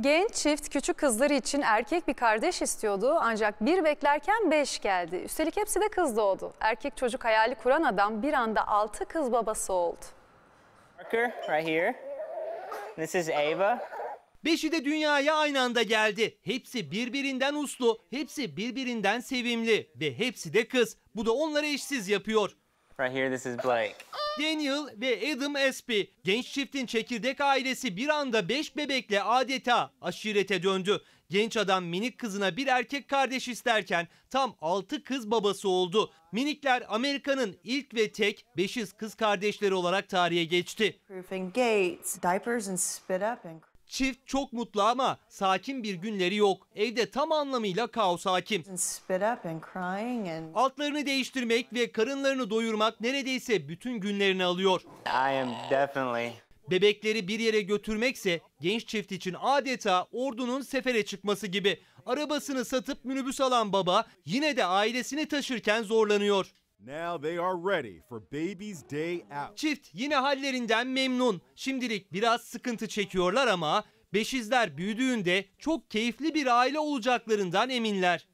Genç çift küçük kızları için erkek bir kardeş istiyordu ancak bir beklerken beş geldi. Üstelik hepsi de kız doğdu. Erkek çocuk hayali kuran adam bir anda altı kız babası oldu. Parker right here. This is Ava. Beşi de dünyaya aynı anda geldi. Hepsi birbirinden uslu, hepsi birbirinden sevimli ve hepsi de kız. Bu da onları eşsiz yapıyor. Right here this is Blake. Daniel ve Adam Espy. Genç çiftin çekirdek ailesi bir anda 5 bebekle adeta aşirete döndü. Genç adam minik kızına bir erkek kardeş isterken tam 6 kız babası oldu. Minikler Amerika'nın ilk ve tek 500 kız kardeşleri olarak tarihe geçti. Çift çok mutlu ama sakin bir günleri yok. Evde tam anlamıyla kaos hakim. Altlarını değiştirmek ve karınlarını doyurmak neredeyse bütün günlerini alıyor. Bebekleri bir yere götürmekse genç çift için adeta ordunun sefere çıkması gibi. Arabasını satıp minibüs alan baba yine de ailesini taşırken zorlanıyor. Now they are ready for baby's day out. Çift yine hallerinden memnun. Şimdilik biraz sıkıntı çekiyorlar ama beşizler büyüdüğünde çok keyifli bir aile olacaklarından eminler.